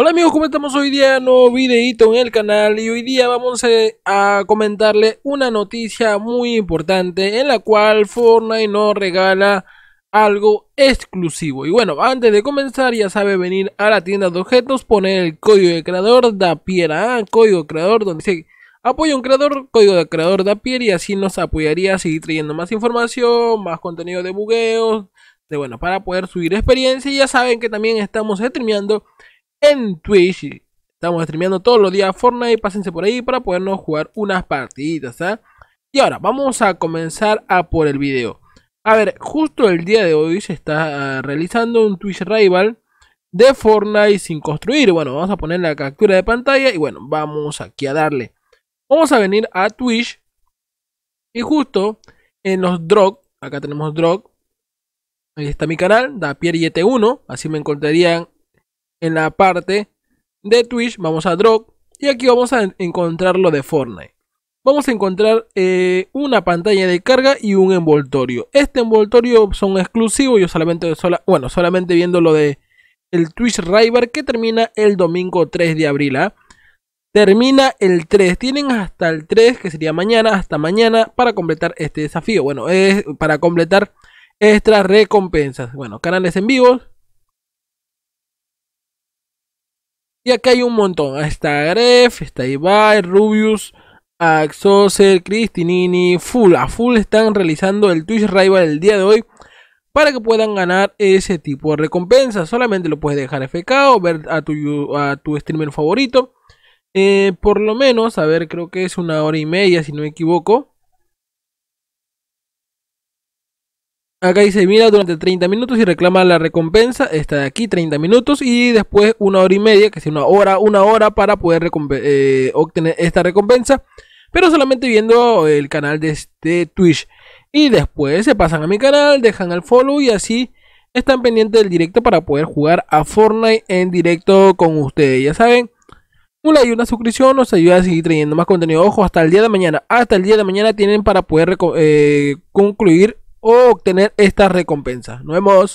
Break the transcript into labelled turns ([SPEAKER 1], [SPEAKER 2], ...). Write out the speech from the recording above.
[SPEAKER 1] Hola amigos, comentamos Hoy día nuevo videito en el canal y hoy día vamos eh, a comentarle una noticia muy importante en la cual Fortnite nos regala algo exclusivo. Y bueno, antes de comenzar ya sabe venir a la tienda de objetos, poner el código de creador da piedra, código creador donde dice apoya un creador, código de creador da piedra y así nos apoyaría a seguir trayendo más información, más contenido de bugueos, de bueno, para poder subir experiencia y ya saben que también estamos streameando en Twitch. Estamos streameando todos los días Fortnite. Pásense por ahí para podernos jugar unas partiditas. ¿ah? Y ahora vamos a comenzar a por el video. A ver, justo el día de hoy se está ah, realizando un Twitch Rival de Fortnite sin construir. Bueno, vamos a poner la captura de pantalla y bueno, vamos aquí a darle. Vamos a venir a Twitch y justo en los drop, acá tenemos Drog. Ahí está mi canal, Dapier1, e así me encontrarían en la parte de Twitch vamos a Drop y aquí vamos a encontrar lo de Fortnite. Vamos a encontrar eh, una pantalla de carga y un envoltorio. Este envoltorio son exclusivos, yo solamente, bueno, solamente viendo lo de el Twitch River que termina el domingo 3 de abril. ¿ah? Termina el 3. Tienen hasta el 3, que sería mañana, hasta mañana, para completar este desafío. Bueno, es para completar Estas recompensas. Bueno, canales en vivo, Y que hay un montón. Está Gref, está Ibai, Rubius, Axoser, Cristinini, Full. A Full están realizando el Twitch Rival el día de hoy para que puedan ganar ese tipo de recompensa. Solamente lo puedes dejar FK o ver a tu, a tu streamer favorito. Eh, por lo menos, a ver, creo que es una hora y media, si no me equivoco. Acá dice, mira durante 30 minutos y reclama la recompensa. Está de aquí 30 minutos y después una hora y media, que es una hora, una hora para poder eh, obtener esta recompensa. Pero solamente viendo el canal de este Twitch. Y después se pasan a mi canal, dejan el follow y así están pendientes del directo para poder jugar a Fortnite en directo con ustedes. Ya saben, un like y una suscripción nos ayuda a seguir trayendo más contenido. Ojo, hasta el día de mañana. Hasta el día de mañana tienen para poder eh, concluir o obtener esta recompensa Nos vemos.